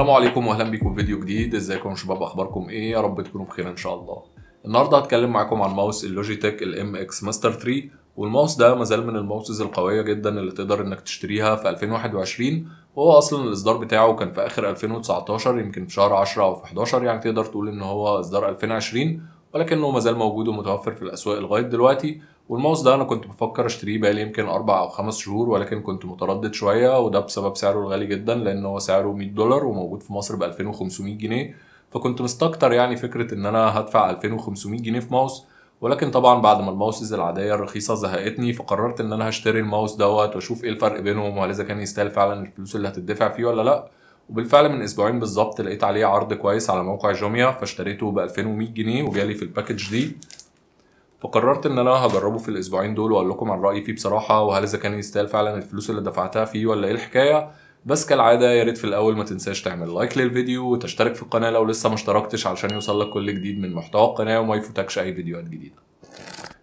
السلام عليكم واهلا بيكم في فيديو جديد ازيكم يا شباب اخباركم ايه يا رب تكونوا بخير ان شاء الله النهارده هتكلم معاكم عن ماوس اللوجيتك الام اكس ماستر 3 والماوس ده مازال من الماوسز القويه جدا اللي تقدر انك تشتريها في 2021 وهو اصلا الاصدار بتاعه كان في اخر 2019 يمكن في شهر 10 او في 11 يعني تقدر تقول ان هو اصدار 2020 ولكنه مازال موجود ومتوفر في الاسواق لغايه دلوقتي والماوس ده انا كنت بفكر اشتريه بقالي يمكن اربع او خمس شهور ولكن كنت متردد شويه وده بسبب سعره الغالي جدا لان هو سعره 100 دولار وموجود في مصر ب 2500 جنيه فكنت مستكتر يعني فكره ان انا هدفع 2500 جنيه في ماوس ولكن طبعا بعد ما الماوسز العاديه الرخيصه زهقتني فقررت ان انا هشتري الماوس دوت واشوف ايه الفرق بينهم وهل اذا كان يستاهل فعلا الفلوس اللي هتدفع فيه ولا لا وبالفعل من اسبوعين بالظبط لقيت عليه عرض كويس على موقع جوميا فاشتريته ب 2100 جنيه وجالي في الباكج دي فقررت ان انا هجربه في الاسبوعين دول واقول لكم عن رايي فيه بصراحه وهل اذا كان يستاهل فعلا الفلوس اللي دفعتها فيه ولا ايه الحكايه بس كالعاده يا ريت في الاول ما تنساش تعمل لايك للفيديو وتشترك في القناه لو لسه ما اشتركتش علشان يوصلك كل جديد من محتوى القناه وما يفوتكش اي فيديوهات جديده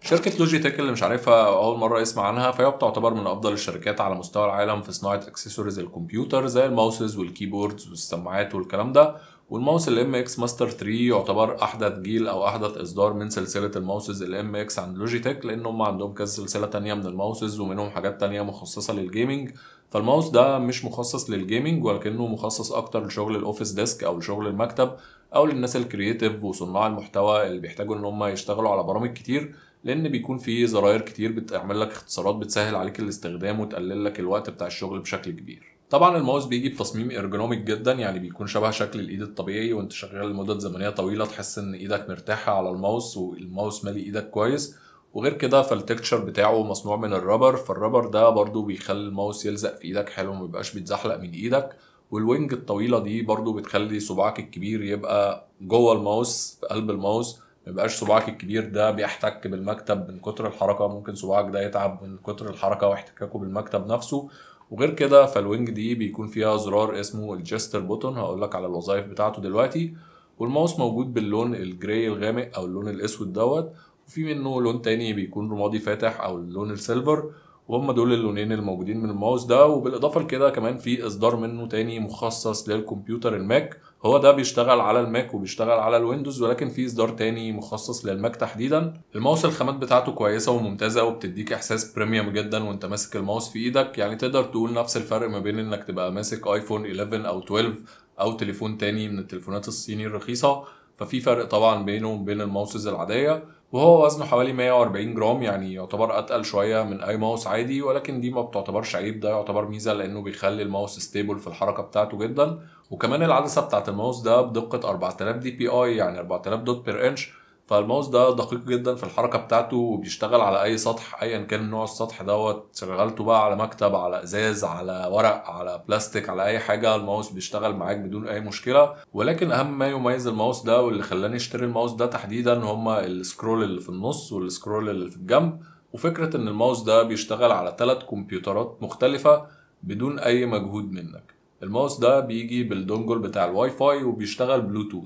شركة لوجيتك اللي مش عارفها أو أول مرة اسمع عنها فهي بتعتبر من أفضل الشركات على مستوى العالم في صناعة أكسسوارز الكمبيوتر زي الماوسز والكيبوردز والسماعات والكلام ده والماوس الام اكس ماستر 3 يعتبر احدث جيل او احدث اصدار من سلسله الماوسز الام اكس عند لوجيتك لان هم عندهم كذا سلسله تانية من الماوسز ومنهم حاجات تانية مخصصه للجيمنج فالماوس ده مش مخصص للجيمنج ولكنه مخصص اكتر لشغل الاوفيس ديسك او لشغل المكتب او للناس الكرييتيف وصناع المحتوى اللي بيحتاجوا ان هم يشتغلوا على برامج كتير لان بيكون في زراير كتير بتعمل لك اختصارات بتسهل عليك الاستخدام وتقلل لك الوقت بتاع الشغل بشكل كبير طبعا الماوس بيجي بتصميم ارجونوميك جدا يعني بيكون شبه شكل الايد الطبيعي وانت شغال لمدة زمنية طويلة تحس ان ايدك مرتاحة على الماوس والماوس مالي ايدك كويس وغير كده فالتكتشر بتاعه مصنوع من الرابر فالرابر ده برضو بيخلي الماوس يلزق في ايدك حلو مبيبقاش بيتزحلق من ايدك والوينج الطويلة دي برضو بتخلي صباعك الكبير يبقى جوه الماوس في قلب الماوس ميبقاش صباعك الكبير ده بيحتك بالمكتب من كتر الحركة ممكن صباعك ده يتعب من كتر الحركة واحتكاكه بالمكتب نفسه وغير كده فالوينج دي بيكون فيها زرار اسمه الجستر بوتون هقول لك على الوظائف بتاعته دلوقتي والماوس موجود باللون الجراي الغامق او اللون الاسود دوت وفي منه لون تاني بيكون رمادي فاتح او اللون السيلفر وهم دول اللونين الموجودين من الماوس ده وبالاضافه لكده كمان في اصدار منه تاني مخصص للكمبيوتر الماك هو ده بيشتغل على الماك وبيشتغل على الويندوز ولكن في اصدار تاني مخصص للماك تحديدا الماوس الخامات بتاعته كويسه وممتازه وبتديك احساس بريميوم جدا وانت ماسك الماوس في ايدك يعني تقدر تقول نفس الفرق ما بين انك تبقى ماسك ايفون 11 او 12 او تليفون تاني من التليفونات الصيني الرخيصه ففي فرق طبعا بينه وبين الماوسز العاديه وهو وزنه حوالي 140 جرام يعني يعتبر اتقل شويه من اي ماوس عادي ولكن دي ما بتعتبرش عيب ده يعتبر ميزه لانه بيخلي الماوس ستيبل في الحركه بتاعته جدا وكمان العدسه بتاعه الماوس ده بدقه 4000 دي بي اي يعني 4000 دوت بير انش فالماوس ده دقيق جدا في الحركه بتاعته وبيشتغل على اي سطح ايا كان نوع السطح دوت شغلته بقى على مكتب على ازاز على ورق على بلاستيك على اي حاجه الماوس بيشتغل معاك بدون اي مشكله ولكن اهم ما يميز الماوس ده واللي خلاني اشتري الماوس ده تحديدا هما السكرول اللي في النص والسكرول اللي في الجنب وفكره ان الماوس ده بيشتغل على ثلاث كمبيوترات مختلفه بدون اي مجهود منك الماوس ده بيجي بالدونجل بتاع الواي فاي وبيشتغل بلوتوث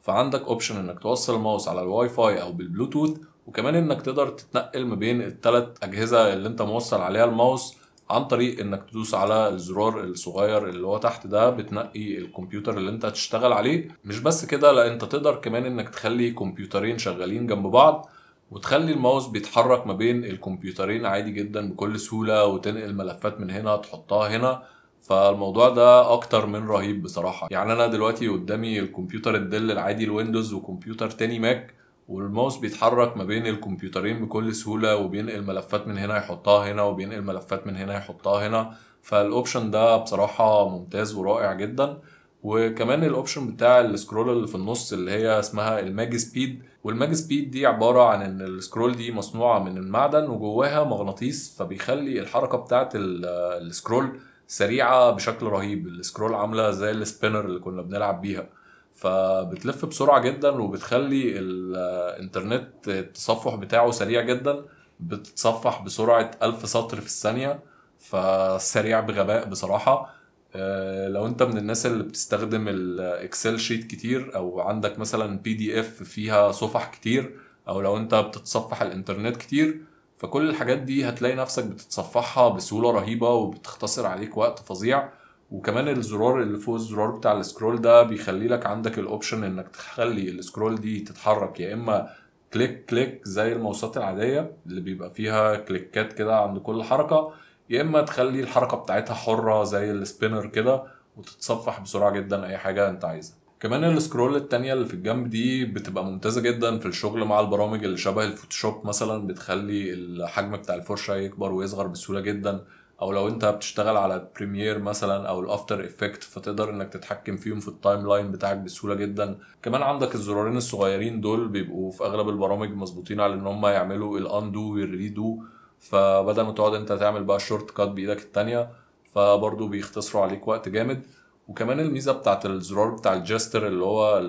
فعندك اوبشن انك توصل الماوس على الواي فاي او بالبلوتوث وكمان انك تقدر تتنقل ما بين التلات اجهزه اللي انت موصل عليها الماوس عن طريق انك تدوس على الزرار الصغير اللي هو تحت ده بتنقي الكمبيوتر اللي انت هتشتغل عليه مش بس كده لا انت تقدر كمان انك تخلي كمبيوترين شغالين جنب بعض وتخلي الماوس بيتحرك ما بين الكمبيوترين عادي جدا بكل سهولة وتنقل ملفات من هنا تحطها هنا فالموضوع ده اكتر من رهيب بصراحه يعني انا دلوقتي قدامي الكمبيوتر الدل العادي الويندوز وكمبيوتر تاني ماك والماوس بيتحرك ما بين الكمبيوترين بكل سهوله وبينقل ملفات من هنا يحطها هنا وبينقل ملفات من هنا يحطها هنا فالاوبشن ده بصراحه ممتاز ورائع جدا وكمان الاوبشن بتاع السكرول اللي في النص اللي هي اسمها الماج سبيد والماج سبيد دي عباره عن ان السكرول دي مصنوعه من المعدن وجواها مغناطيس فبيخلي الحركه بتاعت السكرول سريعه بشكل رهيب السكرول عامله زي السبينر اللي كنا بنلعب بيها فبتلف بسرعه جدا وبتخلي الانترنت التصفح بتاعه سريع جدا بتتصفح بسرعه 1000 سطر في الثانيه فسريع بغباء بصراحه آه، لو انت من الناس اللي بتستخدم الاكسل شيت كتير او عندك مثلا بي دي اف فيها صفح كتير او لو انت بتتصفح الانترنت كتير فكل الحاجات دي هتلاقي نفسك بتتصفحها بسهوله رهيبه وبتختصر عليك وقت فظيع وكمان الزرار اللي فوق الزرار بتاع السكرول ده بيخلي لك عندك الاوبشن انك تخلي السكرول دي تتحرك يا اما كليك كليك زي الماوسات العاديه اللي بيبقى فيها كليكات كده عند كل حركه يا اما تخلي الحركه بتاعتها حره زي السبينر كده وتتصفح بسرعه جدا اي حاجه انت عايزها كمان السكرول التانية اللي في الجنب دي بتبقى ممتازة جدا في الشغل مع البرامج اللي شبه الفوتوشوب مثلا بتخلي الحجم بتاع الفرشة يكبر ويصغر بسهولة جدا او لو انت بتشتغل على بريمير مثلا او الافتر افكت فتقدر انك تتحكم فيهم في التايم لاين بتاعك بسهوله جدا كمان عندك الزرارين الصغيرين دول بيبقوا في اغلب البرامج مظبوطين على ان هم يعملوا الاندو والريدو فبدل ما تقعد انت تعمل بقى الشورت كات بايدك التانية فبرضه بيختصروا عليك وقت جامد وكمان الميزه بتاعت الزرار بتاع الجستر اللي هو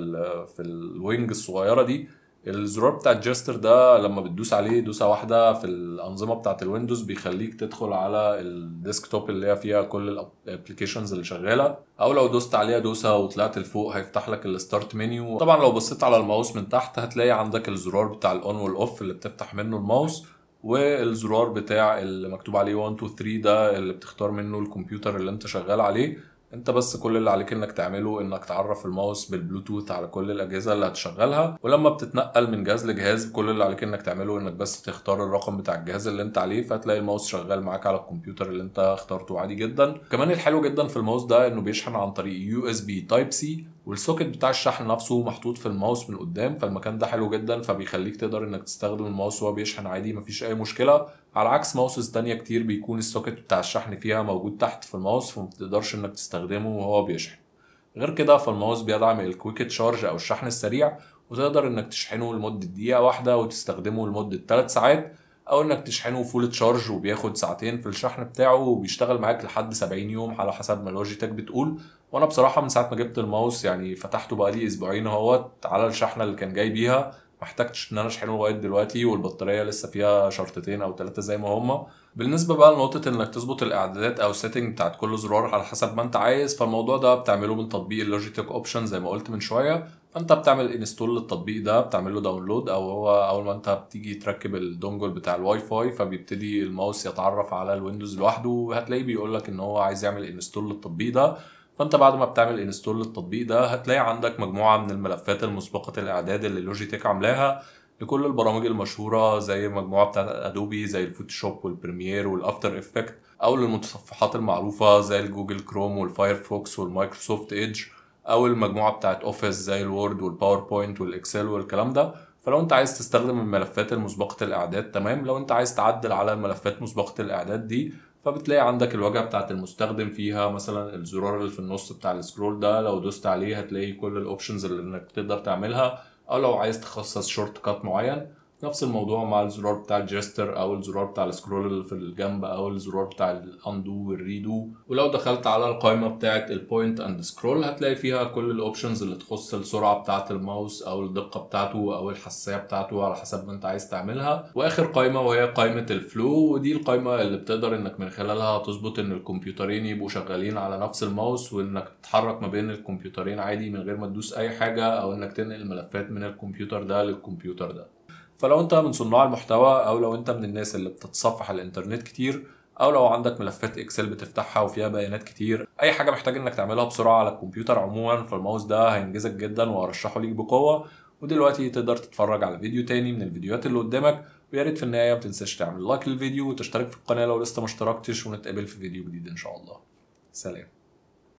في الوينج الصغيره دي الزرار بتاع الجستر ده لما بتدوس عليه دوسه واحده في الانظمه بتاعت الويندوز بيخليك تدخل على الديسكتوب اللي هي فيها كل الابلكيشنز اللي شغاله او لو دوست عليها دوسه وطلعت لفوق هيفتح لك الستارت منيو طبعا لو بصيت على الماوس من تحت هتلاقي عندك الزرار بتاع الاون والاوف اللي بتفتح منه الماوس والزرار بتاع اللي مكتوب عليه 1 2 3 ده اللي بتختار منه الكمبيوتر اللي انت شغال عليه انت بس كل اللي عليك انك تعمله انك تعرف الماوس بالبلوتوث على كل الاجهزه اللي هتشغلها ولما بتتنقل من جهاز لجهاز كل اللي عليك انك تعمله انك بس تختار الرقم بتاع الجهاز اللي انت عليه فهتلاقي الماوس شغال معاك على الكمبيوتر اللي انت اخترته عادي جدا كمان الحلو جدا في الماوس ده انه بيشحن عن طريق يو اس بي تايب سي والسوكت بتاع الشحن نفسه محطوط في الماوس من قدام فالمكان ده حلو جدا فبيخليك تقدر انك تستخدم الماوس وهو بيشحن عادي مفيش اي مشكله على عكس ماوسز تانية كتير بيكون السوكت بتاع الشحن فيها موجود تحت في الماوس فمتقدرش انك تستخدمه وهو بيشحن غير كده فالماوس بيدعم الكويك تشارج او الشحن السريع وتقدر انك تشحنه لمدة دقيقة واحدة وتستخدمه لمدة 3 ساعات او انك تشحنه فول تشارج وبياخد ساعتين في الشحن بتاعه وبيشتغل معاك لحد 70 يوم على حسب ما لوجيتك بتقول وانا بصراحة من ساعة ما جبت الماوس يعني فتحته بقالي اسبوعين اهوت على الشحنة اللي كان جاي بيها ما احتجتش ان انا اشحنه لغايه دلوقتي والبطاريه لسه فيها شرطتين او ثلاثه زي ما هما بالنسبه بقى لنقطه انك تظبط الاعدادات او السيتنج بتاعت كل زرار على حسب ما انت عايز فالموضوع ده بتعمله من تطبيق اللوجيتك اوبشن زي ما قلت من شويه فانت بتعمل انستول للتطبيق ده بتعمل له داونلود او هو اول ما انت بتيجي تركب الدونجل بتاع الواي فاي فبيبتدي الماوس يتعرف على الويندوز لوحده وهتلاقيه بيقول لك ان هو عايز يعمل انستول للتطبيق ده فانت بعد ما بتعمل انستول للتطبيق ده هتلاقي عندك مجموعه من الملفات المسبقه الاعداد اللي لوجيتك عاملاها لكل البرامج المشهوره زي مجموعه بتاعت ادوبي زي الفوتوشوب والبريمير والافتر افكت او للمتصفحات المعروفه زي الجوجل كروم والفايرفوكس والمايكروسوفت ايدج او المجموعه بتاعت اوفيس زي الوورد والباوربوينت والاكسل والكلام ده فلو انت عايز تستخدم الملفات المسبقه الاعداد تمام لو انت عايز تعدل على الملفات مسبقه الاعداد دي فبتلاقي عندك الواجهه بتاعت المستخدم فيها مثلا الزرار اللي في النص بتاع السكرول ده لو دوست عليه هتلاقي كل الاوبشنز اللي انك تقدر تعملها او لو عايز تخصص شورت كات معين نفس الموضوع مع الزرار بتاع الجستر او الزرار بتاع السكرول اللي في الجنب او الزرار بتاع الاندو والريدو ولو دخلت على القائمه بتاعه البوينت اند سكرول هتلاقي فيها كل الاوبشنز اللي تخص السرعه بتاعه الماوس او الدقه بتاعته او الحساسيه بتاعته على حسب ما انت عايز تعملها واخر قائمه وهي قائمه الفلو ودي القائمه اللي بتقدر انك من خلالها تظبط ان الكمبيوترين يبقوا شغالين على نفس الماوس وانك تتحرك ما بين الكمبيوترين عادي من غير ما تدوس اي حاجه او انك تنقل ملفات من الكمبيوتر ده للكمبيوتر ده فلو انت من صناع المحتوى او لو انت من الناس اللي بتتصفح الانترنت كتير او لو عندك ملفات اكسل بتفتحها وفيها بيانات كتير اي حاجه محتاج انك تعملها بسرعه على الكمبيوتر عموما فالماوس ده هينجزك جدا وهرشحه ليك بقوه ودلوقتي تقدر تتفرج على فيديو تاني من الفيديوهات اللي قدامك ويا ريت في النهايه ما تنساش تعمل لايك للفيديو وتشترك في القناه لو لسه ما اشتركتش ونتقابل في فيديو جديد ان شاء الله سلام